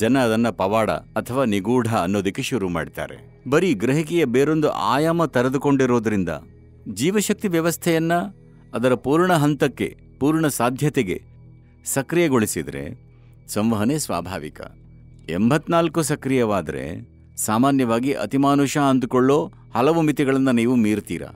ಜನ ಅದನ್ನ ಪವಾಡ ಅಥವಾ ನಿಗೂಢ ಅನ್ನೋದಕ್ಕೆ ಶುರು ಮಾಡ್ತಾರೆ ಬರೀ ಗ್ರಹಿಕೆಯ ಬೇರೊಂದು ಆಯಾಮ ತೆರೆದುಕೊಂಡಿರೋದ್ರಿಂದ ಜೀವಶಕ್ತಿ ವ್ಯವಸ್ಥೆಯನ್ನ ಅದರ ಪೂರ್ಣ ಹಂತಕ್ಕೆ ಪೂರ್ಣ ಸಾಧ್ಯತೆಗೆ ಸಕ್ರಿಯಗೊಳಿಸಿದರೆ ಸಂವಹನೆ ಸ್ವಾಭಾವಿಕ ಎಂಬತ್ನಾಲ್ಕು ಸಕ್ರಿಯವಾದರೆ ಸಾಮಾನ್ಯವಾಗಿ ಅತಿಮಾನುಷ ಅಂದುಕೊಳ್ಳೋ ಹಲವು ಮಿತಿಗಳನ್ನು ನೀವು ಮೀರ್ತೀರಾ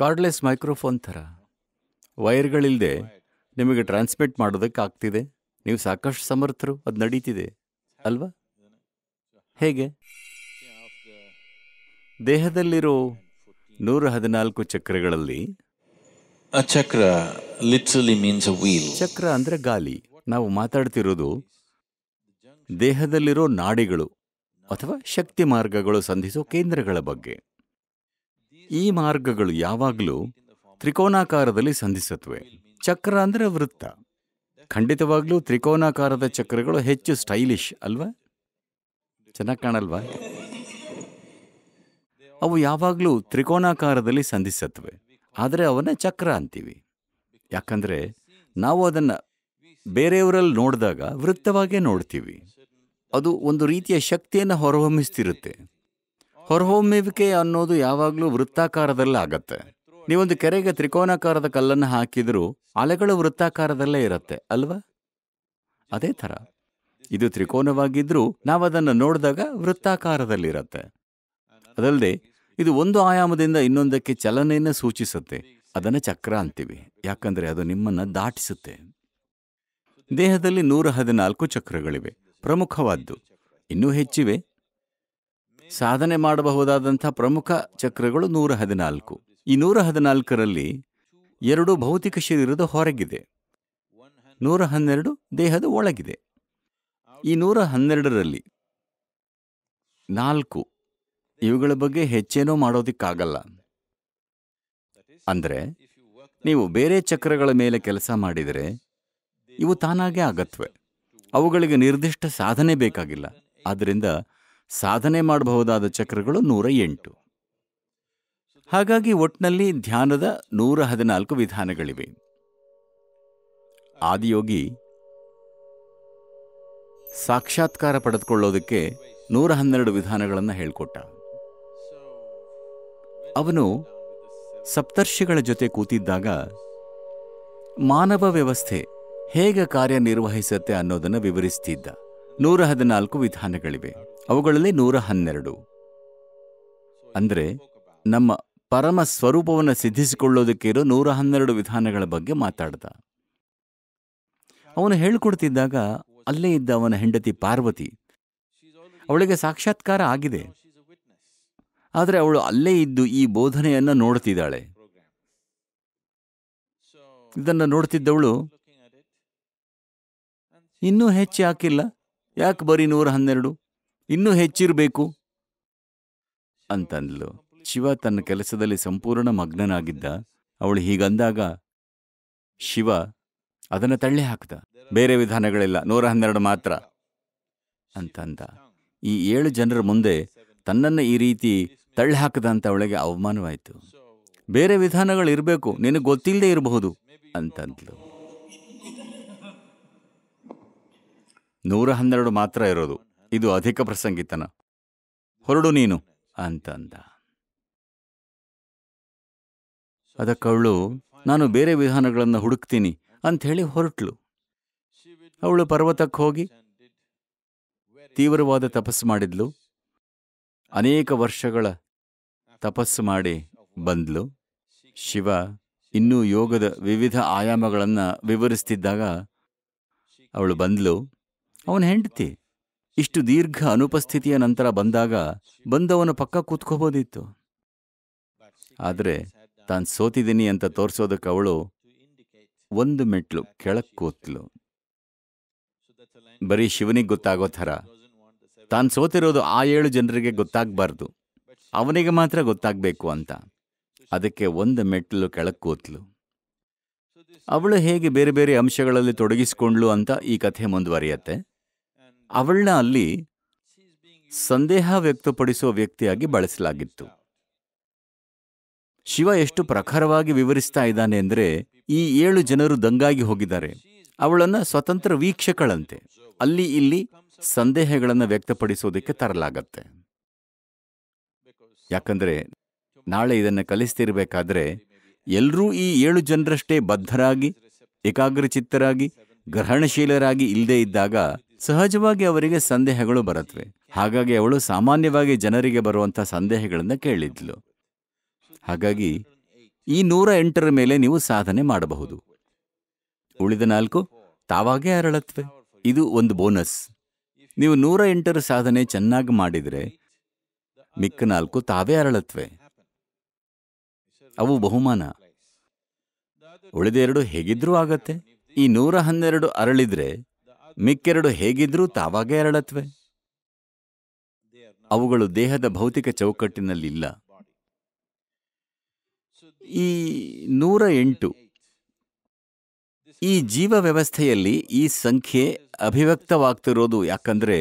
ಕಾರ್ಡ್ಲೆಸ್ ಮೈಕ್ರೋಫೋನ್ ಥರ ವೈರ್ಗಳಿಲ್ಲದೆ ನಿಮಗೆ ಟ್ರಾನ್ಸ್ಮಿಟ್ ಮಾಡೋದಕ್ಕಾಗ್ತಿದೆ ನೀವು ಸಾಕಷ್ಟು ಸಮರ್ಥರು ಅದು ನಡೀತಿದೆ ಅಲ್ವಾ ಹೇಗೆ ದೇಹದಲ್ಲಿರೋ ನೂರ ಹದಿನಾಲ್ಕು ಚಕ್ರಗಳಲ್ಲಿ ಚಕ್ರ ಲಿಟ್ರಲಿ ಮೀನ್ಸ್ ವೀಲ್ ಚಕ್ರ ಅಂದರೆ ಗಾಲಿ ನಾವು ಮಾತಾಡ್ತಿರೋದು ದೇಹದಲ್ಲಿರೋ ನಾಡಿಗಳು ಅಥವಾ ಶಕ್ತಿ ಮಾರ್ಗಗಳು ಸಂಧಿಸೋ ಕೇಂದ್ರಗಳ ಬಗ್ಗೆ ಈ ಮಾರ್ಗಗಳು ಯಾವಾಗಲೂ ತ್ರಿಕೋನಾಕಾರದಲ್ಲಿ ಸಂಧಿಸುತ್ತವೆ ಚಕ್ರ ಅಂದರೆ ವೃತ್ತ ಖಂಡಿತವಾಗ್ಲೂ ತ್ರಿಕೋನಾಕಾರದ ಚಕ್ರಗಳು ಹೆಚ್ಚು ಸ್ಟೈಲಿಶ್ ಅಲ್ವಾ ಚೆನ್ನಾಗಿ ಕಾಣಲ್ವಾ ಅವು ಯಾವಾಗಲೂ ತ್ರಿಕೋನಾಕಾರದಲ್ಲಿ ಸಂಧಿಸತ್ವೆ ಆದರೆ ಅವನ್ನ ಚಕ್ರ ಅಂತೀವಿ ಯಾಕಂದರೆ ನಾವು ಅದನ್ನು ಬೇರೆಯವರಲ್ಲಿ ನೋಡಿದಾಗ ವೃತ್ತವಾಗೇ ನೋಡ್ತೀವಿ ಅದು ಒಂದು ರೀತಿಯ ಶಕ್ತಿಯನ್ನು ಹೊರಹೊಮ್ಮಿಸ್ತಿರುತ್ತೆ ಹೊರಹೊಮ್ಮುವಿಕೆ ಅನ್ನೋದು ಯಾವಾಗಲೂ ವೃತ್ತಾಕಾರದಲ್ಲೇ ಆಗತ್ತೆ ನೀವೊಂದು ಕೆರೆಗೆ ತ್ರಿಕೋನಾಕಾರದ ಕಲ್ಲನ್ನು ಹಾಕಿದರೂ ಅಲೆಗಳು ವೃತ್ತಾಕಾರದಲ್ಲೇ ಇರತ್ತೆ ಅಲ್ವಾ ಅದೇ ಥರ ಇದು ತ್ರಿಕೋನವಾಗಿದ್ದರೂ ನಾವು ನೋಡಿದಾಗ ವೃತ್ತಾಕಾರದಲ್ಲಿರತ್ತೆ ಅದಲ್ಲದೆ ಇದು ಒಂದು ಆಯಾಮದಿಂದ ಇನ್ನೊಂದಕ್ಕೆ ಚಲನೆಯನ್ನು ಸೂಚಿಸುತ್ತೆ ಅದನ್ನು ಚಕ್ರ ಅಂತೀವಿ ಯಾಕಂದರೆ ಅದು ನಿಮ್ಮನ್ನು ದಾಟಿಸುತ್ತೆ ದೇಹದಲ್ಲಿ ನೂರ ಹದಿನಾಲ್ಕು ಚಕ್ರಗಳಿವೆ ಪ್ರಮುಖವಾದ್ದು ಇನ್ನೂ ಹೆಚ್ಚಿವೆ ಸಾಧನೆ ಮಾಡಬಹುದಾದಂಥ ಪ್ರಮುಖ ಚಕ್ರಗಳು ನೂರ ಹದಿನಾಲ್ಕು ಈ ನೂರ ಹದಿನಾಲ್ಕರಲ್ಲಿ ಎರಡು ಭೌತಿಕ ಶರೀರದ ಹೊರಗಿದೆ ನೂರ ಹನ್ನೆರಡು ದೇಹದ ಒಳಗಿದೆ ಈ ನೂರ ಹನ್ನೆರಡರಲ್ಲಿ ನಾಲ್ಕು ಇವುಗಳ ಬಗ್ಗೆ ಹೆಚ್ಚೇನೋ ಮಾಡೋದಿಕ್ಕಾಗಲ್ಲ ಅಂದರೆ ನೀವು ಬೇರೆ ಚಕ್ರಗಳ ಮೇಲೆ ಕೆಲಸ ಮಾಡಿದರೆ ಇವು ತಾನಾಗೇ ಆಗತ್ವೆ ಅವುಗಳಿಗೆ ನಿರ್ದಿಷ್ಟ ಸಾಧನೆ ಬೇಕಾಗಿಲ್ಲ ಆದ್ದರಿಂದ ಸಾಧನೆ ಮಾಡಬಹುದಾದ ಚಕ್ರಗಳು ನೂರ ಎಂಟು ಹಾಗಾಗಿ ಒಟ್ನಲ್ಲಿ ಧ್ಯಾನದ ನೂರ ಹದಿನಾಲ್ಕು ವಿಧಾನಗಳಿವೆ ಆದಿಯೋಗಿ ಸಾಕ್ಷಾತ್ಕಾರ ಪಡೆದುಕೊಳ್ಳೋದಕ್ಕೆ ನೂರ ಹನ್ನೆರಡು ವಿಧಾನಗಳನ್ನು ಹೇಳಿಕೊಟ್ಟ ಅವನು ಸಪ್ತರ್ಷಿಗಳ ಜೊತೆ ಕೂತಿದ್ದಾಗ ಮಾನವ ವ್ಯವಸ್ಥೆ ಹೇಗೆ ಕಾರ್ಯನಿರ್ವಹಿಸುತ್ತೆ ಅನ್ನೋದನ್ನು ವಿವರಿಸ್ತಿದ್ದ ನೂರ ಹದಿನಾಲ್ಕು ವಿಧಾನಗಳಿವೆ ಅವುಗಳಲ್ಲಿ ನೂರ ಹನ್ನೆರಡು ಅಂದರೆ ನಮ್ಮ ಪರಮ ಸ್ವರೂಪವನ್ನು ಸಿದ್ಧಿಸಿಕೊಳ್ಳೋದಕ್ಕೆ ಇರೋ ನೂರ ಹನ್ನೆರಡು ವಿಧಾನಗಳ ಬಗ್ಗೆ ಮಾತಾಡ್ದ ಅವನು ಹೇಳಿಕೊಡ್ತಿದ್ದಾಗ ಅಲ್ಲೇ ಇದ್ದ ಅವನ ಹೆಂಡತಿ ಪಾರ್ವತಿ ಅವಳಿಗೆ ಸಾಕ್ಷಾತ್ಕಾರ ಆಗಿದೆ ಆದರೆ ಅವಳು ಅಲ್ಲೇ ಇದ್ದು ಈ ಬೋಧನೆಯನ್ನು ನೋಡ್ತಿದ್ದಾಳೆ ಇದನ್ನು ನೋಡ್ತಿದ್ದವಳು ಇನ್ನೂ ಹೆಚ್ಚು ಹಾಕಿಲ್ಲ ಯಾಕೆ ಬರೀ ನೂರ ಹನ್ನೆರಡು ಇನ್ನೂ ಹೆಚ್ಚಿರಬೇಕು ಅಂತಂದ್ಲು ಶಿವ ತನ್ನ ಕೆಲಸದಲ್ಲಿ ಸಂಪೂರ್ಣ ಮಗ್ನನಾಗಿದ್ದ ಅವಳು ಹೀಗಂದಾಗ ಶಿವ ಅದನ್ನು ತಳ್ಳಿ ಹಾಕ್ದ ಬೇರೆ ವಿಧಾನಗಳಿಲ್ಲ ನೂರ ಹನ್ನೆರಡು ಮಾತ್ರ ಅಂತಂದ ಈ ಏಳು ಜನರ ಮುಂದೆ ತನ್ನನ್ನು ಈ ರೀತಿ ತಳ್ಳಿ ಹಾಕದ ಅಂತ ಅವಳಿಗೆ ಅವಮಾನವಾಯಿತು ಬೇರೆ ಇರಬೇಕು ನಿನಗೆ ಗೊತ್ತಿಲ್ಲದೆ ಇರಬಹುದು ಅಂತಂದ್ಲು ನೂರ ಹನ್ನೆರಡು ಮಾತ್ರ ಇರೋದು ಇದು ಅಧಿಕ ಪ್ರಸಂಗಿತನ ಹೊರಡು ನೀನು ಅಂತಂದ ಅದಕ್ಕವಳು ನಾನು ಬೇರೆ ವಿಧಾನಗಳನ್ನು ಹುಡುಕ್ತೀನಿ ಹೇಳಿ ಹೊರಟ್ಲು ಅವಳು ಪರ್ವತಕ್ಕೆ ಹೋಗಿ ತೀವ್ರವಾದ ತಪಸ್ಸು ಮಾಡಿದ್ಲು ಅನೇಕ ವರ್ಷಗಳ ತಪಸ್ಸು ಮಾಡಿ ಬಂದ್ಲು ಶಿವ ಇನ್ನೂ ಯೋಗದ ವಿವಿಧ ಆಯಾಮಗಳನ್ನು ವಿವರಿಸ್ತಿದ್ದಾಗ ಅವಳು ಬಂದ್ಲು ಅವನ ಹೆಂಡತಿ ಇಷ್ಟು ದೀರ್ಘ ಅನುಪಸ್ಥಿತಿಯ ನಂತರ ಬಂದಾಗ ಬಂದವನ ಪಕ್ಕ ಕೂತ್ಕೋಬೋದಿತ್ತು ಆದರೆ ತಾನು ಸೋತಿದ್ದೀನಿ ಅಂತ ತೋರಿಸೋದಕ್ಕೆ ಅವಳು ಒಂದು ಮೆಟ್ಲು ಕೆಳಕ್ ಕೂತ್ಲು ಬರೀ ಶಿವನಿಗೆ ಗೊತ್ತಾಗೋ ಥರ ತಾನು ಸೋತಿರೋದು ಆ ಏಳು ಜನರಿಗೆ ಗೊತ್ತಾಗಬಾರ್ದು ಅವನಿಗೆ ಮಾತ್ರ ಗೊತ್ತಾಗಬೇಕು ಅಂತ ಅದಕ್ಕೆ ಒಂದು ಮೆಟ್ಲು ಕೆಳಕ್ಕೆ ಕೂತ್ಲು ಅವಳು ಹೇಗೆ ಬೇರೆ ಬೇರೆ ಅಂಶಗಳಲ್ಲಿ ತೊಡಗಿಸಿಕೊಂಡ್ಲು ಅಂತ ಈ ಕಥೆ ಮುಂದುವರಿಯತ್ತೆ ಅವಳನ್ನ ಅಲ್ಲಿ ಸಂದೇಹ ವ್ಯಕ್ತಪಡಿಸುವ ವ್ಯಕ್ತಿಯಾಗಿ ಬಳಸಲಾಗಿತ್ತು ಶಿವ ಎಷ್ಟು ಪ್ರಖರವಾಗಿ ವಿವರಿಸ್ತಾ ಇದ್ದಾನೆ ಅಂದರೆ ಈ ಏಳು ಜನರು ದಂಗಾಗಿ ಹೋಗಿದ್ದಾರೆ ಅವಳನ್ನ ಸ್ವತಂತ್ರ ವೀಕ್ಷಕಳಂತೆ ಅಲ್ಲಿ ಇಲ್ಲಿ ಸಂದೇಹಗಳನ್ನು ವ್ಯಕ್ತಪಡಿಸುವುದಕ್ಕೆ ತರಲಾಗತ್ತೆ ಯಾಕಂದ್ರೆ ನಾಳೆ ಇದನ್ನು ಕಲಿಸ್ತಿರ್ಬೇಕಾದ್ರೆ ಎಲ್ಲರೂ ಈ ಏಳು ಜನರಷ್ಟೇ ಬದ್ಧರಾಗಿ ಏಕಾಗ್ರಚಿತ್ತರಾಗಿ ಗ್ರಹಣಶೀಲರಾಗಿ ಇಲ್ಲದೇ ಇದ್ದಾಗ ಸಹಜವಾಗಿ ಅವರಿಗೆ ಸಂದೇಹಗಳು ಬರುತ್ತವೆ ಹಾಗಾಗಿ ಅವಳು ಸಾಮಾನ್ಯವಾಗಿ ಜನರಿಗೆ ಬರುವಂಥ ಸಂದೇಹಗಳನ್ನು ಕೇಳಿದ್ಲು ಹಾಗಾಗಿ ಈ ನೂರ ಎಂಟರ ಮೇಲೆ ನೀವು ಸಾಧನೆ ಮಾಡಬಹುದು ಉಳಿದ ನಾಲ್ಕು ತಾವಾಗೇ ಅರಳತ್ವೆ ಇದು ಒಂದು ಬೋನಸ್ ನೀವು ನೂರ ಎಂಟರ ಸಾಧನೆ ಚೆನ್ನಾಗಿ ಮಾಡಿದರೆ ಮಿಕ್ಕ ನಾಲ್ಕು ತಾವೇ ಅರಳತ್ವೆ ಅವು ಬಹುಮಾನ ಉಳಿದೆರಡು ಹೇಗಿದ್ರೂ ಆಗತ್ತೆ ಈ ನೂರ ಹನ್ನೆರಡು ಅರಳಿದ್ರೆ ಮಿಕ್ಕೆರಡು ಹೇಗಿದ್ರೂ ತಾವಾಗೇ ಅರಳತ್ವೆ ಅವುಗಳು ದೇಹದ ಭೌತಿಕ ಚೌಕಟ್ಟಿನಲ್ಲಿಲ್ಲ ಈ ನೂರ ಎಂಟು ಈ ಜೀವ ವ್ಯವಸ್ಥೆಯಲ್ಲಿ ಈ ಸಂಖ್ಯೆ ಅಭಿವ್ಯಕ್ತವಾಗ್ತಿರೋದು ಯಾಕಂದ್ರೆ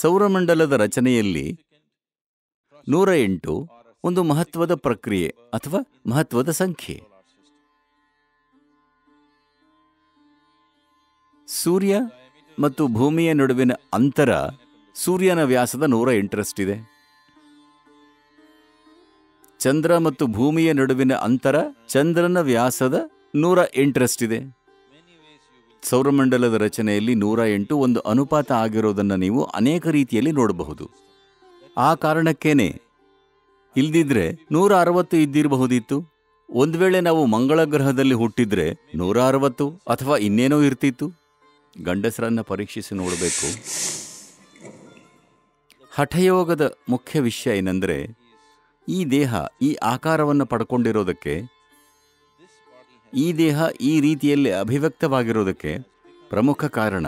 ಸೌರಮಂಡಲದ ರಚನೆಯಲ್ಲಿ ನೂರ ಎಂಟು ಒಂದು ಮಹತ್ವದ ಪ್ರಕ್ರಿಯೆ ಅಥವಾ ಮಹತ್ವದ ಸಂಖ್ಯೆ ಸೂರ್ಯ ಮತ್ತು ಭೂಮಿಯ ನಡುವಿನ ಅಂತರ ಸೂರ್ಯನ ವ್ಯಾಸದ ನೂರ ಎಂಟರಷ್ಟಿದೆ ಇದೆ ಚಂದ್ರ ಮತ್ತು ಭೂಮಿಯ ನಡುವಿನ ಅಂತರ ಚಂದ್ರನ ವ್ಯಾಸದ ನೂರ ಎಂಟರಷ್ಟಿದೆ ಇದೆ ಸೌರಮಂಡಲದ ರಚನೆಯಲ್ಲಿ ನೂರ ಎಂಟು ಒಂದು ಅನುಪಾತ ಆಗಿರೋದನ್ನು ನೀವು ಅನೇಕ ರೀತಿಯಲ್ಲಿ ನೋಡಬಹುದು ಆ ಕಾರಣಕ್ಕೇನೆ ಇಲ್ದಿದ್ರೆ ನೂರ ಅರವತ್ತು ಇದ್ದಿರಬಹುದಿತ್ತು ಒಂದು ವೇಳೆ ನಾವು ಮಂಗಳ ಗ್ರಹದಲ್ಲಿ ಹುಟ್ಟಿದ್ರೆ ನೂರ ಅರವತ್ತು ಅಥವಾ ಇನ್ನೇನೋ ಇರ್ತಿತ್ತು ಗಂಡಸರನ್ನು ಪರೀಕ್ಷಿಸಿ ನೋಡಬೇಕು ಹಠಯೋಗದ ಮುಖ್ಯ ವಿಷಯ ಏನೆಂದರೆ ಈ ದೇಹ ಈ ಆಕಾರವನ್ನು ಪಡ್ಕೊಂಡಿರೋದಕ್ಕೆ ಈ ದೇಹ ಈ ರೀತಿಯಲ್ಲಿ ಅಭಿವ್ಯಕ್ತವಾಗಿರೋದಕ್ಕೆ ಪ್ರಮುಖ ಕಾರಣ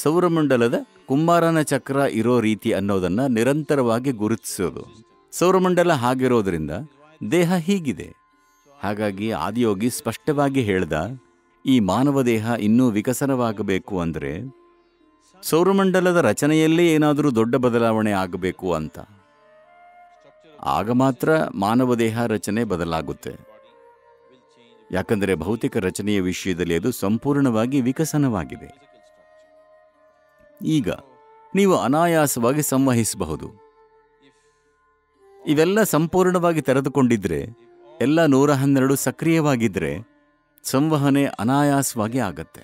ಸೌರಮಂಡಲದ ಕುಂಬಾರನ ಚಕ್ರ ಇರೋ ರೀತಿ ಅನ್ನೋದನ್ನು ನಿರಂತರವಾಗಿ ಗುರುತಿಸೋದು ಸೌರಮಂಡಲ ಹಾಗಿರೋದ್ರಿಂದ ದೇಹ ಹೀಗಿದೆ ಹಾಗಾಗಿ ಆದಿಯೋಗಿ ಸ್ಪಷ್ಟವಾಗಿ ಹೇಳ್ದ ಈ ಮಾನವ ದೇಹ ಇನ್ನೂ ವಿಕಸನವಾಗಬೇಕು ಅಂದರೆ ಸೌರಮಂಡಲದ ರಚನೆಯಲ್ಲೇ ಏನಾದರೂ ದೊಡ್ಡ ಬದಲಾವಣೆ ಆಗಬೇಕು ಅಂತ ಆಗ ಮಾತ್ರ ಮಾನವ ದೇಹ ರಚನೆ ಬದಲಾಗುತ್ತೆ ಯಾಕಂದರೆ ಭೌತಿಕ ರಚನೆಯ ವಿಷಯದಲ್ಲಿ ಅದು ಸಂಪೂರ್ಣವಾಗಿ ವಿಕಸನವಾಗಿದೆ ಈಗ ನೀವು ಅನಾಯಾಸವಾಗಿ ಸಂವಹಿಸಬಹುದು ಇವೆಲ್ಲ ಸಂಪೂರ್ಣವಾಗಿ ತೆರೆದುಕೊಂಡಿದ್ರೆ ಎಲ್ಲ ನೂರ ಹನ್ನೆರಡು ಸಕ್ರಿಯವಾಗಿದ್ದರೆ ಸಂವಹನೆ ಅನಾಯಾಸವಾಗಿ ಆಗತ್ತೆ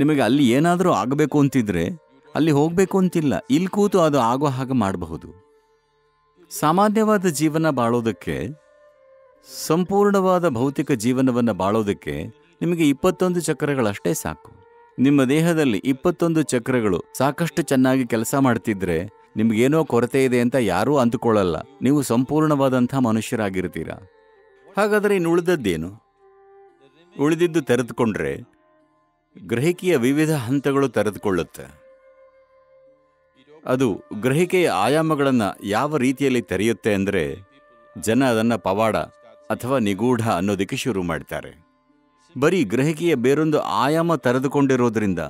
ನಿಮಗೆ ಅಲ್ಲಿ ಏನಾದರೂ ಆಗಬೇಕು ಅಂತಿದ್ರೆ ಅಲ್ಲಿ ಹೋಗಬೇಕು ಅಂತಿಲ್ಲ ಇಲ್ಲಿ ಕೂತು ಅದು ಆಗೋ ಹಾಗೆ ಮಾಡಬಹುದು ಸಾಮಾನ್ಯವಾದ ಜೀವನ ಬಾಳೋದಕ್ಕೆ ಸಂಪೂರ್ಣವಾದ ಭೌತಿಕ ಜೀವನವನ್ನು ಬಾಳೋದಕ್ಕೆ ನಿಮಗೆ ಇಪ್ಪತ್ತೊಂದು ಚಕ್ರಗಳಷ್ಟೇ ಸಾಕು ನಿಮ್ಮ ದೇಹದಲ್ಲಿ ಇಪ್ಪತ್ತೊಂದು ಚಕ್ರಗಳು ಸಾಕಷ್ಟು ಚೆನ್ನಾಗಿ ಕೆಲಸ ಮಾಡ್ತಿದ್ರೆ ನಿಮಗೇನೋ ಕೊರತೆ ಇದೆ ಅಂತ ಯಾರೂ ಅಂದುಕೊಳ್ಳಲ್ಲ ನೀವು ಸಂಪೂರ್ಣವಾದಂಥ ಮನುಷ್ಯರಾಗಿರ್ತೀರಾ ಹಾಗಾದರೆ ಇನ್ನು ಉಳಿದದ್ದೇನು ಉಳಿದಿದ್ದು ತೆರೆದುಕೊಂಡ್ರೆ ಗ್ರಹಿಕೆಯ ವಿವಿಧ ಹಂತಗಳು ತೆರೆದುಕೊಳ್ಳುತ್ತೆ ಅದು ಗ್ರಹಿಕೆಯ ಆಯಾಮಗಳನ್ನು ಯಾವ ರೀತಿಯಲ್ಲಿ ತೆರೆಯುತ್ತೆ ಅಂದರೆ ಜನ ಅದನ್ನು ಪವಾಡ ಅಥವಾ ನಿಗೂಢ ಅನ್ನೋದಕ್ಕೆ ಶುರು ಮಾಡ್ತಾರೆ ಬರೀ ಗ್ರಹಿಕೆಯ ಬೇರೊಂದು ಆಯಾಮ ತೆರೆದುಕೊಂಡಿರೋದ್ರಿಂದ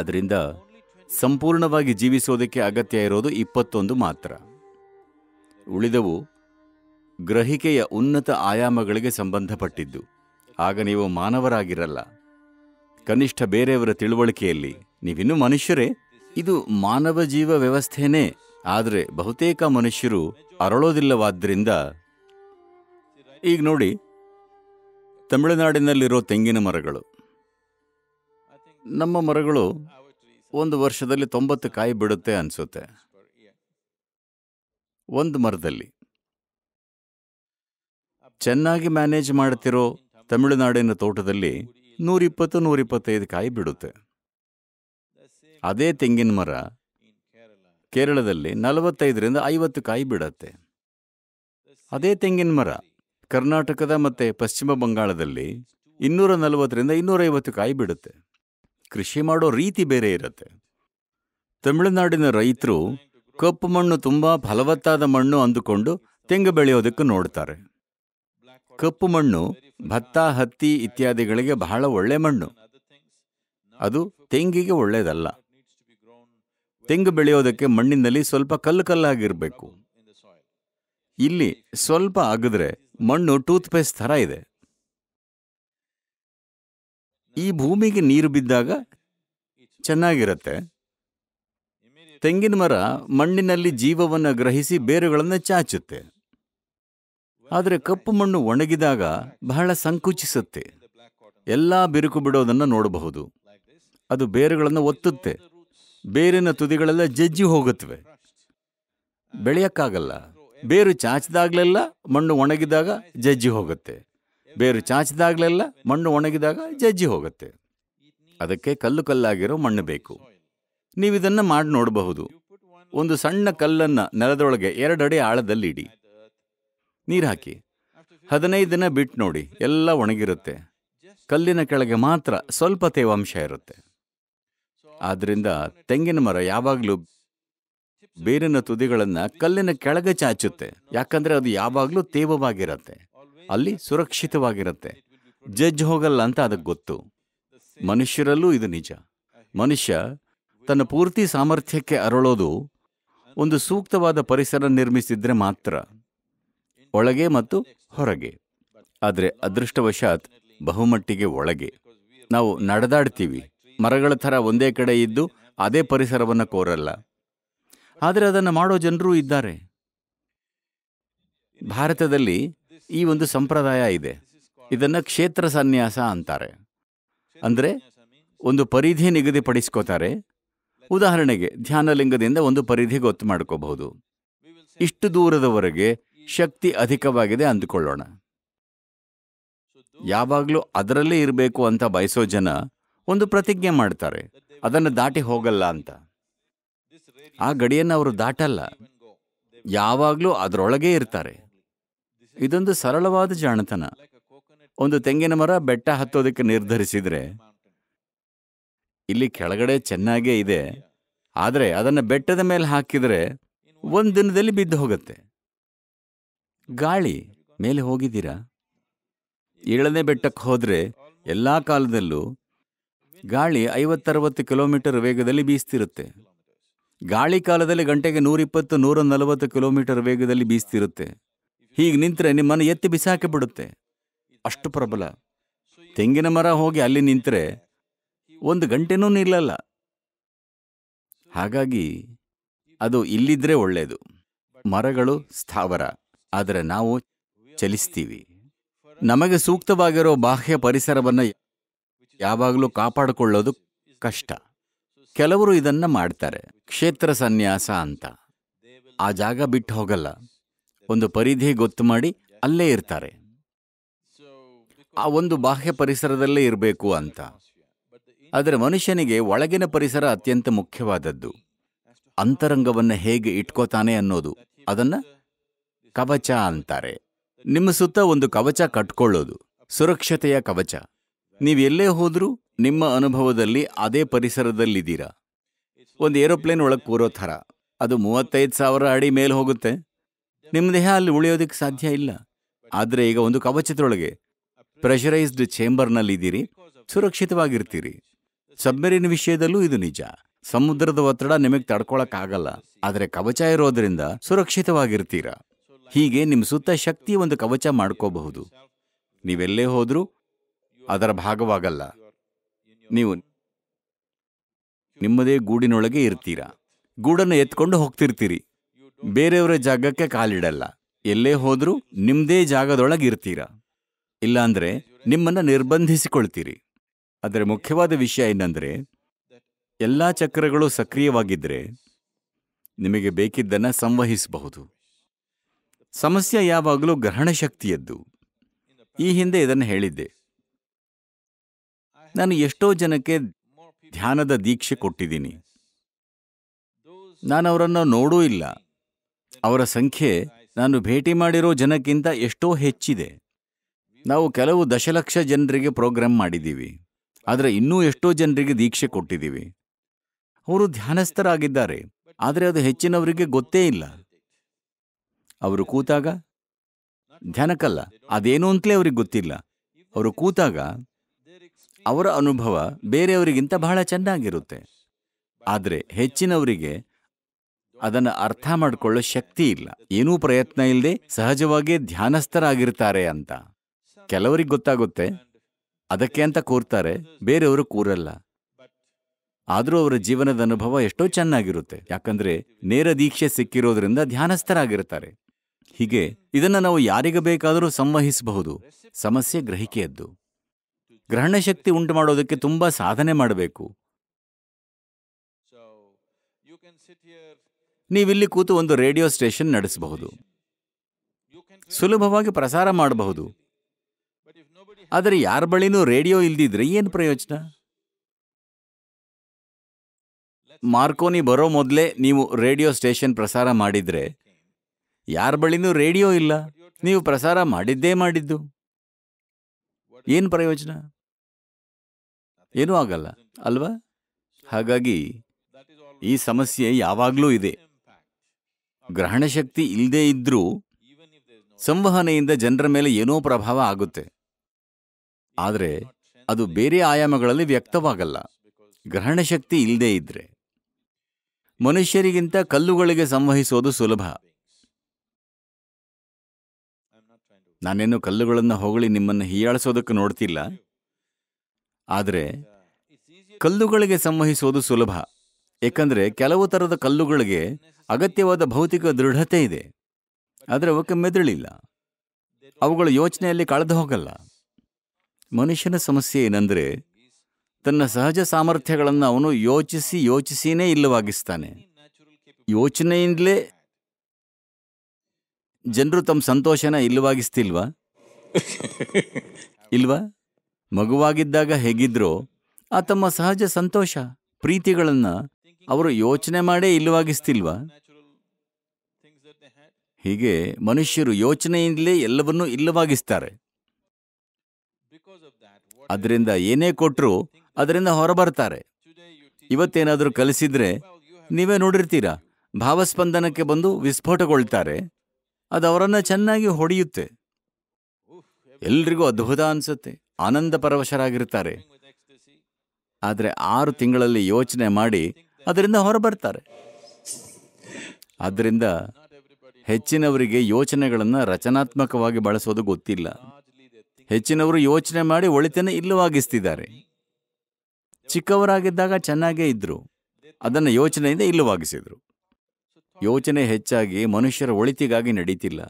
ಅದರಿಂದ ಸಂಪೂರ್ಣವಾಗಿ ಜೀವಿಸೋದಕ್ಕೆ ಅಗತ್ಯ ಇರೋದು ಇಪ್ಪತ್ತೊಂದು ಮಾತ್ರ ಉಳಿದವು ಗ್ರಹಿಕೆಯ ಉನ್ನತ ಆಯಾಮಗಳಿಗೆ ಸಂಬಂಧಪಟ್ಟಿದ್ದು ಆಗ ನೀವು ಮಾನವರಾಗಿರಲ್ಲ ಕನಿಷ್ಠ ಬೇರೆಯವರ ತಿಳುವಳಿಕೆಯಲ್ಲಿ ನೀವಿನ್ನೂ ಮನುಷ್ಯರೇ ಇದು ಮಾನವ ಜೀವ ವ್ಯವಸ್ಥೆನೇ ಆದರೆ ಬಹುತೇಕ ಮನುಷ್ಯರು ಅರಳೋದಿಲ್ಲವಾದ್ದರಿಂದ ಈಗ ನೋಡಿ ತಮಿಳುನಾಡಿನಲ್ಲಿರೋ ತೆಂಗಿನ ಮರಗಳು ನಮ್ಮ ಮರಗಳು ಒಂದು ವರ್ಷದಲ್ಲಿ ತೊಂಬತ್ತು ಕಾಯಿ ಬಿಡುತ್ತೆ ಅನಿಸುತ್ತೆ ಒಂದು ಮರದಲ್ಲಿ ಚೆನ್ನಾಗಿ ಮ್ಯಾನೇಜ್ ಮಾಡ್ತಿರೋ ತಮಿಳುನಾಡಿನ ತೋಟದಲ್ಲಿ ನೂರಿಪ್ಪತ್ತು ನೂರಿಪ್ಪತ್ತೈದು ಕಾಯಿ ಬಿಡುತ್ತೆ ಅದೇ ತೆಂಗಿನ ಮರ ಕೇರಳದಲ್ಲಿ ನಲವತ್ತೈದರಿಂದ ಐವತ್ತು ಕಾಯಿ ಬಿಡತ್ತೆ ಅದೇ ತೆಂಗಿನ ಮರ ಕರ್ನಾಟಕದ ಮತ್ತು ಪಶ್ಚಿಮ ಬಂಗಾಳದಲ್ಲಿ ಇನ್ನೂರ ನಲವತ್ತರಿಂದ ಇನ್ನೂರೈವತ್ತು ಕಾಯಿ ಬಿಡುತ್ತೆ ಕೃಷಿ ಮಾಡೋ ರೀತಿ ಬೇರೆ ಇರುತ್ತೆ ತಮಿಳುನಾಡಿನ ರೈತರು ಕಪ್ಪು ಮಣ್ಣು ತುಂಬ ಫಲವತ್ತಾದ ಮಣ್ಣು ಅಂದುಕೊಂಡು ತೆಂಗು ಬೆಳೆಯೋದಕ್ಕೆ ನೋಡ್ತಾರೆ ಕಪ್ಪು ಮಣ್ಣು ಭತ್ತ ಹತ್ತಿ ಇತ್ಯಾದಿಗಳಿಗೆ ಬಹಳ ಒಳ್ಳೆ ಮಣ್ಣು ಅದು ತೆಂಗಿಗೆ ಒಳ್ಳೆಯದಲ್ಲ ತೆಂಗು ಬೆಳೆಯೋದಕ್ಕೆ ಮಣ್ಣಿನಲ್ಲಿ ಸ್ವಲ್ಪ ಕಲ್ಲು ಕಲ್ಲಾಗಿರಬೇಕು ಇಲ್ಲಿ ಸ್ವಲ್ಪ ಅಗದ್ರೆ ಮಣ್ಣು ಟೂತ್ ಪೇಸ್ಟ್ ಥರ ಇದೆ ಈ ಭೂಮಿಗೆ ನೀರು ಬಿದ್ದಾಗ ಚೆನ್ನಾಗಿರುತ್ತೆ ತೆಂಗಿನ ಮರ ಮಣ್ಣಿನಲ್ಲಿ ಜೀವವನ್ನು ಗ್ರಹಿಸಿ ಬೇರುಗಳನ್ನು ಚಾಚುತ್ತೆ ಆದರೆ ಕಪ್ಪು ಮಣ್ಣು ಒಣಗಿದಾಗ ಬಹಳ ಸಂಕುಚಿಸುತ್ತೆ ಎಲ್ಲ ಬಿರುಕು ಬಿಡೋದನ್ನು ನೋಡಬಹುದು ಅದು ಬೇರುಗಳನ್ನು ಒತ್ತುತ್ತೆ ಬೇರಿನ ತುದಿಗಳೆಲ್ಲ ಜಜ್ಜಿ ಹೋಗುತ್ತವೆ ಬೆಳೆಯಕ್ಕಾಗಲ್ಲ ಬೇರು ಚಾಚಿದಾಗಲೆಲ್ಲ ಮಣ್ಣು ಒಣಗಿದಾಗ ಜಜ್ಜಿ ಹೋಗುತ್ತೆ ಬೇರು ಚಾಚಿದಾಗಲೆಲ್ಲ ಮಣ್ಣು ಒಣಗಿದಾಗ ಜಜ್ಜಿ ಹೋಗುತ್ತೆ ಅದಕ್ಕೆ ಕಲ್ಲು ಕಲ್ಲಾಗಿರೋ ಮಣ್ಣು ಬೇಕು ನೀವಿದನ್ನು ಮಾಡಿ ನೋಡಬಹುದು ಒಂದು ಸಣ್ಣ ಕಲ್ಲನ್ನು ನೆಲದೊಳಗೆ ಅಡಿ ಆಳದಲ್ಲಿ ಇಡಿ ನೀರು ಹಾಕಿ ಹದಿನೈದು ದಿನ ಬಿಟ್ಟು ನೋಡಿ ಎಲ್ಲ ಒಣಗಿರುತ್ತೆ ಕಲ್ಲಿನ ಕೆಳಗೆ ಮಾತ್ರ ಸ್ವಲ್ಪ ತೇವಾಂಶ ಇರುತ್ತೆ ಆದ್ದರಿಂದ ತೆಂಗಿನ ಮರ ಯಾವಾಗಲೂ ಬೇರಿನ ತುದಿಗಳನ್ನು ಕಲ್ಲಿನ ಕೆಳಗೆ ಚಾಚುತ್ತೆ ಯಾಕಂದರೆ ಅದು ಯಾವಾಗಲೂ ತೇವವಾಗಿರುತ್ತೆ ಅಲ್ಲಿ ಸುರಕ್ಷಿತವಾಗಿರುತ್ತೆ ಜಜ್ ಹೋಗಲ್ಲ ಅಂತ ಅದಕ್ಕೆ ಗೊತ್ತು ಮನುಷ್ಯರಲ್ಲೂ ಇದು ನಿಜ ಮನುಷ್ಯ ತನ್ನ ಪೂರ್ತಿ ಸಾಮರ್ಥ್ಯಕ್ಕೆ ಅರಳೋದು ಒಂದು ಸೂಕ್ತವಾದ ಪರಿಸರ ನಿರ್ಮಿಸಿದ್ರೆ ಮಾತ್ರ ಒಳಗೆ ಮತ್ತು ಹೊರಗೆ ಆದರೆ ಅದೃಷ್ಟವಶಾತ್ ಬಹುಮಟ್ಟಿಗೆ ಒಳಗೆ ನಾವು ನಡೆದಾಡ್ತೀವಿ ಮರಗಳ ಥರ ಒಂದೇ ಕಡೆ ಇದ್ದು ಅದೇ ಪರಿಸರವನ್ನು ಕೋರಲ್ಲ ಆದರೆ ಅದನ್ನು ಮಾಡೋ ಜನರೂ ಇದ್ದಾರೆ ಭಾರತದಲ್ಲಿ ಈ ಒಂದು ಸಂಪ್ರದಾಯ ಇದೆ ಇದನ್ನು ಕ್ಷೇತ್ರ ಸನ್ಯಾಸ ಅಂತಾರೆ ಅಂದರೆ ಒಂದು ಪರಿಧಿ ನಿಗದಿಪಡಿಸ್ಕೋತಾರೆ ಉದಾಹರಣೆಗೆ ಧ್ಯಾನಲಿಂಗದಿಂದ ಒಂದು ಪರಿಧಿ ಗೊತ್ತು ಮಾಡ್ಕೋಬಹುದು ಇಷ್ಟು ದೂರದವರೆಗೆ ಶಕ್ತಿ ಅಧಿಕವಾಗಿದೆ ಅಂದುಕೊಳ್ಳೋಣ ಯಾವಾಗಲೂ ಅದರಲ್ಲೇ ಇರಬೇಕು ಅಂತ ಬಯಸೋ ಜನ ಒಂದು ಪ್ರತಿಜ್ಞೆ ಮಾಡ್ತಾರೆ ಅದನ್ನು ದಾಟಿ ಹೋಗಲ್ಲ ಅಂತ ಆ ಗಡಿಯನ್ನು ಅವರು ದಾಟಲ್ಲ ಯಾವಾಗಲೂ ಅದರೊಳಗೆ ಇರ್ತಾರೆ ಇದೊಂದು ಸರಳವಾದ ಜಾಣತನ ಒಂದು ತೆಂಗಿನ ಮರ ಬೆಟ್ಟ ಹತ್ತೋದಕ್ಕೆ ನಿರ್ಧರಿಸಿದ್ರೆ ಇಲ್ಲಿ ಕೆಳಗಡೆ ಚೆನ್ನಾಗೇ ಇದೆ ಆದರೆ ಅದನ್ನು ಬೆಟ್ಟದ ಮೇಲೆ ಹಾಕಿದರೆ ಒಂದು ದಿನದಲ್ಲಿ ಬಿದ್ದು ಹೋಗುತ್ತೆ ಗಾಳಿ ಮೇಲೆ ಹೋಗಿದ್ದೀರಾ ಏಳನೇ ಬೆಟ್ಟಕ್ಕೆ ಹೋದರೆ ಎಲ್ಲ ಕಾಲದಲ್ಲೂ ಗಾಳಿ ಐವತ್ತರವತ್ತು ಕಿಲೋಮೀಟರ್ ವೇಗದಲ್ಲಿ ಬೀಸ್ತಿರುತ್ತೆ ಗಾಳಿ ಕಾಲದಲ್ಲಿ ಗಂಟೆಗೆ ನೂರಿಪ್ಪತ್ತು ನೂರ ನಲವತ್ತು ಕಿಲೋಮೀಟರ್ ವೇಗದಲ್ಲಿ ಬೀಸ್ತಿರುತ್ತೆ ಹೀಗೆ ನಿಂತರೆ ನಿಮ್ಮನ್ನು ಎತ್ತಿ ಬಿಸಾಕಿಬಿಡುತ್ತೆ ಬಿಡುತ್ತೆ ಅಷ್ಟು ಪ್ರಬಲ ತೆಂಗಿನ ಮರ ಹೋಗಿ ಅಲ್ಲಿ ನಿಂತರೆ ಒಂದು ಗಂಟೆನೂ ನಿಲ್ಲಲ್ಲ ಹಾಗಾಗಿ ಅದು ಇಲ್ಲಿದ್ರೆ ಒಳ್ಳೆಯದು ಮರಗಳು ಸ್ಥಾವರ ಆದರೆ ನಾವು ಚಲಿಸ್ತೀವಿ ನಮಗೆ ಸೂಕ್ತವಾಗಿರೋ ಬಾಹ್ಯ ಪರಿಸರವನ್ನು ಯಾವಾಗಲೂ ಕಾಪಾಡಿಕೊಳ್ಳೋದು ಕಷ್ಟ ಕೆಲವರು ಇದನ್ನು ಮಾಡ್ತಾರೆ ಕ್ಷೇತ್ರ ಸನ್ಯಾಸ ಅಂತ ಆ ಜಾಗ ಬಿಟ್ಟು ಹೋಗಲ್ಲ ಒಂದು ಪರಿಧಿ ಗೊತ್ತು ಮಾಡಿ ಅಲ್ಲೇ ಇರ್ತಾರೆ ಆ ಒಂದು ಬಾಹ್ಯ ಪರಿಸರದಲ್ಲೇ ಇರಬೇಕು ಅಂತ ಆದರೆ ಮನುಷ್ಯನಿಗೆ ಒಳಗಿನ ಪರಿಸರ ಅತ್ಯಂತ ಮುಖ್ಯವಾದದ್ದು ಅಂತರಂಗವನ್ನು ಹೇಗೆ ಇಟ್ಕೋತಾನೆ ಅನ್ನೋದು ಅದನ್ನು ಕವಚ ಅಂತಾರೆ ನಿಮ್ಮ ಸುತ್ತ ಒಂದು ಕವಚ ಕಟ್ಕೊಳ್ಳೋದು ಸುರಕ್ಷತೆಯ ಕವಚ ನೀವೆಲ್ಲೇ ಹೋದ್ರೂ ನಿಮ್ಮ ಅನುಭವದಲ್ಲಿ ಅದೇ ಪರಿಸರದಲ್ಲಿದ್ದೀರಾ ಒಂದು ಏರೋಪ್ಲೇನ್ ಒಳಗೆ ಕೂರೋ ಥರ ಅದು ಮೂವತ್ತೈದು ಸಾವಿರ ಅಡಿ ಮೇಲೆ ಹೋಗುತ್ತೆ ನಿಮ್ಮ ದೇಹ ಅಲ್ಲಿ ಉಳಿಯೋದಕ್ಕೆ ಸಾಧ್ಯ ಇಲ್ಲ ಆದರೆ ಈಗ ಒಂದು ಕವಚದೊಳಗೆ ಪ್ರೆಷರೈಸ್ಡ್ ಚೇಂಬರ್ನಲ್ಲಿದ್ದೀರಿ ಸುರಕ್ಷಿತವಾಗಿರ್ತೀರಿ ಸಬ್ಮೆರಿನ್ ವಿಷಯದಲ್ಲೂ ಇದು ನಿಜ ಸಮುದ್ರದ ಒತ್ತಡ ನಿಮಗೆ ತಡ್ಕೊಳಕ್ಕಾಗಲ್ಲ ಆದರೆ ಕವಚ ಇರೋದ್ರಿಂದ ಸುರಕ್ಷಿತವಾಗಿರ್ತೀರಾ ಹೀಗೆ ನಿಮ್ಮ ಸುತ್ತ ಶಕ್ತಿಯ ಒಂದು ಕವಚ ಮಾಡ್ಕೋಬಹುದು ನೀವೆಲ್ಲೇ ಹೋದರೂ ಅದರ ಭಾಗವಾಗಲ್ಲ ನೀವು ನಿಮ್ಮದೇ ಗೂಡಿನೊಳಗೆ ಇರ್ತೀರಾ ಗೂಡನ್ನು ಎತ್ಕೊಂಡು ಹೋಗ್ತಿರ್ತೀರಿ ಬೇರೆಯವರ ಜಾಗಕ್ಕೆ ಕಾಲಿಡಲ್ಲ ಎಲ್ಲೇ ಹೋದರೂ ನಿಮ್ಮದೇ ಜಾಗದೊಳಗೆ ಇರ್ತೀರಾ ಇಲ್ಲಾಂದರೆ ನಿಮ್ಮನ್ನು ನಿರ್ಬಂಧಿಸಿಕೊಳ್ತೀರಿ ಆದರೆ ಮುಖ್ಯವಾದ ವಿಷಯ ಏನಂದರೆ ಎಲ್ಲ ಚಕ್ರಗಳು ಸಕ್ರಿಯವಾಗಿದ್ದರೆ ನಿಮಗೆ ಬೇಕಿದ್ದನ್ನು ಸಂವಹಿಸಬಹುದು ಸಮಸ್ಯೆ ಯಾವಾಗಲೂ ಶಕ್ತಿಯದ್ದು ಈ ಹಿಂದೆ ಇದನ್ನು ಹೇಳಿದ್ದೆ ನಾನು ಎಷ್ಟೋ ಜನಕ್ಕೆ ಧ್ಯಾನದ ದೀಕ್ಷೆ ಕೊಟ್ಟಿದ್ದೀನಿ ನಾನು ಅವರನ್ನು ನೋಡೂ ಇಲ್ಲ ಅವರ ಸಂಖ್ಯೆ ನಾನು ಭೇಟಿ ಮಾಡಿರೋ ಜನಕ್ಕಿಂತ ಎಷ್ಟೋ ಹೆಚ್ಚಿದೆ ನಾವು ಕೆಲವು ದಶಲಕ್ಷ ಜನರಿಗೆ ಪ್ರೋಗ್ರಾಮ್ ಮಾಡಿದ್ದೀವಿ ಆದರೆ ಇನ್ನೂ ಎಷ್ಟೋ ಜನರಿಗೆ ದೀಕ್ಷೆ ಕೊಟ್ಟಿದ್ದೀವಿ ಅವರು ಧ್ಯಾನಸ್ಥರಾಗಿದ್ದಾರೆ ಆದರೆ ಅದು ಹೆಚ್ಚಿನವರಿಗೆ ಗೊತ್ತೇ ಇಲ್ಲ ಅವರು ಕೂತಾಗ ಧ್ಯಾನಕ್ಕಲ್ಲ ಅದೇನು ಅಂತಲೇ ಅವ್ರಿಗೆ ಗೊತ್ತಿಲ್ಲ ಅವರು ಕೂತಾಗ ಅವರ ಅನುಭವ ಬೇರೆಯವರಿಗಿಂತ ಬಹಳ ಚೆನ್ನಾಗಿರುತ್ತೆ ಆದರೆ ಹೆಚ್ಚಿನವರಿಗೆ ಅದನ್ನು ಅರ್ಥ ಮಾಡಿಕೊಳ್ಳೋ ಶಕ್ತಿ ಇಲ್ಲ ಏನೂ ಪ್ರಯತ್ನ ಇಲ್ಲದೆ ಸಹಜವಾಗಿ ಧ್ಯಾನಸ್ಥರಾಗಿರ್ತಾರೆ ಅಂತ ಕೆಲವರಿಗೆ ಗೊತ್ತಾಗುತ್ತೆ ಅದಕ್ಕೆ ಅಂತ ಕೂರ್ತಾರೆ ಬೇರೆಯವರು ಕೂರಲ್ಲ ಆದರೂ ಅವರ ಜೀವನದ ಅನುಭವ ಎಷ್ಟೋ ಚೆನ್ನಾಗಿರುತ್ತೆ ಯಾಕಂದರೆ ನೇರ ದೀಕ್ಷೆ ಸಿಕ್ಕಿರೋದ್ರಿಂದ ಧ್ಯಾನಸ್ಥರಾಗಿರ್ತಾರೆ ಹೀಗೆ ಇದನ್ನು ನಾವು ಯಾರಿಗೆ ಬೇಕಾದರೂ ಸಂವಹಿಸಬಹುದು ಸಮಸ್ಯೆ ಗ್ರಹಿಕೆಯದ್ದು ಗ್ರಹಣ ಶಕ್ತಿ ಉಂಟು ಮಾಡೋದಕ್ಕೆ ತುಂಬ ಸಾಧನೆ ಮಾಡಬೇಕು ನೀವಿಲ್ಲಿ ಕೂತು ಒಂದು ರೇಡಿಯೋ ಸ್ಟೇಷನ್ ನಡೆಸಬಹುದು ಸುಲಭವಾಗಿ ಪ್ರಸಾರ ಮಾಡಬಹುದು ಆದರೆ ಯಾರ ಬಳಿನೂ ರೇಡಿಯೋ ಇಲ್ದಿದ್ರೆ ಏನು ಪ್ರಯೋಜನ ಮಾರ್ಕೋನಿ ಬರೋ ಮೊದಲೇ ನೀವು ರೇಡಿಯೋ ಸ್ಟೇಷನ್ ಪ್ರಸಾರ ಮಾಡಿದರೆ ಯಾರ ಬಳಿನೂ ರೇಡಿಯೋ ಇಲ್ಲ ನೀವು ಪ್ರಸಾರ ಮಾಡಿದ್ದೇ ಮಾಡಿದ್ದು ಏನು ಪ್ರಯೋಜನ ಏನೂ ಆಗಲ್ಲ ಅಲ್ವಾ ಹಾಗಾಗಿ ಈ ಸಮಸ್ಯೆ ಯಾವಾಗಲೂ ಇದೆ ಗ್ರಹಣ ಶಕ್ತಿ ಇಲ್ಲದೇ ಇದ್ದರೂ ಸಂವಹನೆಯಿಂದ ಜನರ ಮೇಲೆ ಏನೋ ಪ್ರಭಾವ ಆಗುತ್ತೆ ಆದರೆ ಅದು ಬೇರೆ ಆಯಾಮಗಳಲ್ಲಿ ವ್ಯಕ್ತವಾಗಲ್ಲ ಗ್ರಹಣ ಶಕ್ತಿ ಇಲ್ಲದೇ ಇದ್ರೆ ಮನುಷ್ಯರಿಗಿಂತ ಕಲ್ಲುಗಳಿಗೆ ಸಂವಹಿಸೋದು ಸುಲಭ ನಾನೇನು ಕಲ್ಲುಗಳನ್ನು ಹೊಗಳಿ ನಿಮ್ಮನ್ನು ಹೀಯಾಳಿಸೋದಕ್ಕೆ ನೋಡ್ತಿಲ್ಲ ಆದರೆ ಕಲ್ಲುಗಳಿಗೆ ಸಂವಹಿಸೋದು ಸುಲಭ ಏಕೆಂದರೆ ಕೆಲವು ಥರದ ಕಲ್ಲುಗಳಿಗೆ ಅಗತ್ಯವಾದ ಭೌತಿಕ ದೃಢತೆ ಇದೆ ಆದರೆ ಅವಕ್ಕೆ ಮೆದುಳಿಲ್ಲ ಅವುಗಳ ಯೋಚನೆಯಲ್ಲಿ ಕಳೆದು ಹೋಗಲ್ಲ ಮನುಷ್ಯನ ಸಮಸ್ಯೆ ಏನಂದರೆ ತನ್ನ ಸಹಜ ಸಾಮರ್ಥ್ಯಗಳನ್ನು ಅವನು ಯೋಚಿಸಿ ಯೋಚಿಸಿಯೇ ಇಲ್ಲವಾಗಿಸ್ತಾನೆ ಯೋಚನೆಯಿಂದಲೇ ಜನರು ತಮ್ಮ ಸಂತೋಷನ ಇಲ್ಲವಾಗಿಸ್ತಿಲ್ವಾ ಇಲ್ವಾ ಮಗುವಾಗಿದ್ದಾಗ ಹೇಗಿದ್ರೋ ಆ ತಮ್ಮ ಸಹಜ ಸಂತೋಷ ಪ್ರೀತಿಗಳನ್ನ ಅವರು ಯೋಚನೆ ಮಾಡೇ ಇಲ್ಲವಾಗಿಸ್ತಿಲ್ವಾ ಹೀಗೆ ಮನುಷ್ಯರು ಯೋಚನೆಯಿಂದಲೇ ಎಲ್ಲವನ್ನೂ ಇಲ್ಲವಾಗಿಸ್ತಾರೆ ಅದರಿಂದ ಏನೇ ಕೊಟ್ಟರೂ ಅದರಿಂದ ಹೊರಬರ್ತಾರೆ ಇವತ್ತೇನಾದರೂ ಕಲಿಸಿದ್ರೆ ನೀವೇ ನೋಡಿರ್ತೀರಾ ಭಾವಸ್ಪಂದನಕ್ಕೆ ಬಂದು ವಿಸ್ಫೋಟಗೊಳ್ತಾರೆ ಅದು ಅವರನ್ನ ಚೆನ್ನಾಗಿ ಹೊಡೆಯುತ್ತೆ ಎಲ್ರಿಗೂ ಅದ್ಭುತ ಅನಿಸುತ್ತೆ ಆನಂದ ಪರವಶರಾಗಿರ್ತಾರೆ ಆದರೆ ಆರು ತಿಂಗಳಲ್ಲಿ ಯೋಚನೆ ಮಾಡಿ ಅದರಿಂದ ಹೊರಬರ್ತಾರೆ ಆದ್ದರಿಂದ ಹೆಚ್ಚಿನವರಿಗೆ ಯೋಚನೆಗಳನ್ನು ರಚನಾತ್ಮಕವಾಗಿ ಬಳಸೋದು ಗೊತ್ತಿಲ್ಲ ಹೆಚ್ಚಿನವರು ಯೋಚನೆ ಮಾಡಿ ಒಳಿತನ ಇಲ್ಲವಾಗಿಸ್ತಿದ್ದಾರೆ ಚಿಕ್ಕವರಾಗಿದ್ದಾಗ ಚೆನ್ನಾಗೇ ಇದ್ದರು ಅದನ್ನು ಯೋಚನೆಯಿಂದ ಇಲ್ಲವಾಗಿಸಿದರು ಯೋಚನೆ ಹೆಚ್ಚಾಗಿ ಮನುಷ್ಯರ ಒಳಿತಿಗಾಗಿ ನಡೀತಿಲ್ಲ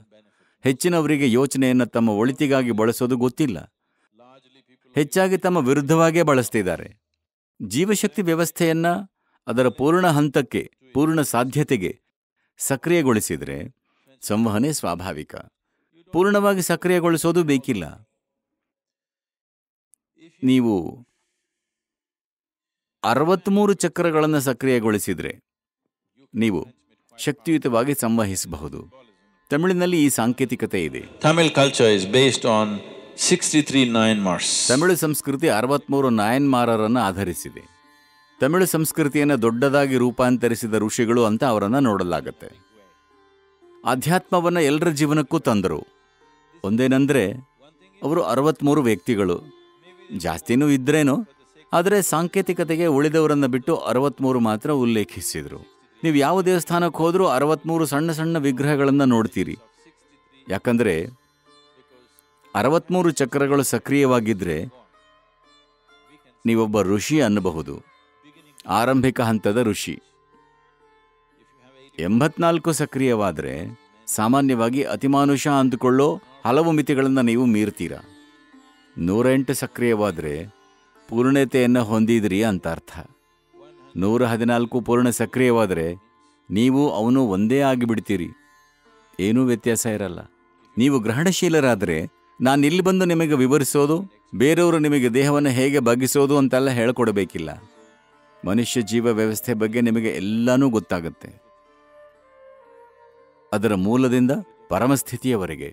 ಹೆಚ್ಚಿನವರಿಗೆ ಯೋಚನೆಯನ್ನು ತಮ್ಮ ಒಳಿತಿಗಾಗಿ ಬಳಸೋದು ಗೊತ್ತಿಲ್ಲ ಹೆಚ್ಚಾಗಿ ತಮ್ಮ ವಿರುದ್ಧವಾಗೇ ಬಳಸ್ತಿದ್ದಾರೆ ಜೀವಶಕ್ತಿ ವ್ಯವಸ್ಥೆಯನ್ನು ಅದರ ಪೂರ್ಣ ಹಂತಕ್ಕೆ ಪೂರ್ಣ ಸಾಧ್ಯತೆಗೆ ಸಕ್ರಿಯಗೊಳಿಸಿದರೆ ಸಂವಹನೆ ಸ್ವಾಭಾವಿಕ ಪೂರ್ಣವಾಗಿ ಸಕ್ರಿಯಗೊಳಿಸೋದು ಬೇಕಿಲ್ಲ ನೀವು ಅರವತ್ತ್ಮೂರು ಚಕ್ರಗಳನ್ನು ಸಕ್ರಿಯಗೊಳಿಸಿದರೆ ನೀವು ಶಕ್ತಿಯುತವಾಗಿ ಸಂವಹಿಸಬಹುದು ತಮಿಳಿನಲ್ಲಿ ಈ ಸಾಂಕೇತಿಕತೆ ಇದೆ Tamil culture is based on sixty three mars ತಮಿಳು ಸಂಸ್ಕೃತಿ ಅರವತ್ಮೂರು ನಾಯನ್ಮಾರರನ್ನು ಆಧರಿಸಿದೆ ತಮಿಳು ಸಂಸ್ಕೃತಿಯನ್ನು ದೊಡ್ಡದಾಗಿ ರೂಪಾಂತರಿಸಿದ ಋಷಿಗಳು ಅಂತ ಅವರನ್ನು ನೋಡಲಾಗುತ್ತೆ ಅಧ್ಯಾತ್ಮವನ್ನು ಎಲ್ಲರ ಜೀವನಕ್ಕೂ ತಂದರು ಒಂದೇನೆಂದರೆ ಅವರು ಅರವತ್ಮೂರು ವ್ಯಕ್ತಿಗಳು ಜಾಸ್ತಿನೂ ಇದ್ರೇನು ಆದರೆ ಸಾಂಕೇತಿಕತೆಗೆ ಉಳಿದವರನ್ನು ಬಿಟ್ಟು ಅರವತ್ಮೂರು ಮಾತ್ರ ಉಲ್ಲೇಖಿಸಿದರು ನೀವು ಯಾವ ದೇವಸ್ಥಾನಕ್ಕೆ ಹೋದರೂ ಅರವತ್ತ್ಮೂರು ಸಣ್ಣ ಸಣ್ಣ ವಿಗ್ರಹಗಳನ್ನು ನೋಡ್ತೀರಿ ಯಾಕಂದರೆ ಅರವತ್ತ್ಮೂರು ಚಕ್ರಗಳು ಸಕ್ರಿಯವಾಗಿದ್ದರೆ ನೀವೊಬ್ಬ ಋಷಿ ಅನ್ನಬಹುದು ಆರಂಭಿಕ ಹಂತದ ಋಷಿ ಎಂಬತ್ನಾಲ್ಕು ಸಕ್ರಿಯವಾದರೆ ಸಾಮಾನ್ಯವಾಗಿ ಅತಿಮಾನುಷ ಅಂದುಕೊಳ್ಳೋ ಹಲವು ಮಿತಿಗಳನ್ನು ನೀವು ಮೀರ್ತೀರ ನೂರೆಂಟು ಸಕ್ರಿಯವಾದರೆ ಪೂರ್ಣತೆಯನ್ನು ಹೊಂದಿದ್ರಿ ಅಂತ ಅರ್ಥ ನೂರ ಹದಿನಾಲ್ಕು ಪೂರ್ಣ ಸಕ್ರಿಯವಾದರೆ ನೀವು ಅವನು ಒಂದೇ ಆಗಿಬಿಡ್ತೀರಿ ಏನೂ ವ್ಯತ್ಯಾಸ ಇರಲ್ಲ ನೀವು ಗ್ರಹಣಶೀಲರಾದರೆ ನಾನು ಇಲ್ಲಿ ಬಂದು ನಿಮಗೆ ವಿವರಿಸೋದು ಬೇರೆಯವರು ನಿಮಗೆ ದೇಹವನ್ನು ಹೇಗೆ ಬಗ್ಗಿಸೋದು ಅಂತೆಲ್ಲ ಹೇಳಿಕೊಡಬೇಕಿಲ್ಲ ಮನುಷ್ಯ ಜೀವ ವ್ಯವಸ್ಥೆ ಬಗ್ಗೆ ನಿಮಗೆ ಎಲ್ಲನೂ ಗೊತ್ತಾಗುತ್ತೆ ಅದರ ಮೂಲದಿಂದ ಪರಮಸ್ಥಿತಿಯವರೆಗೆ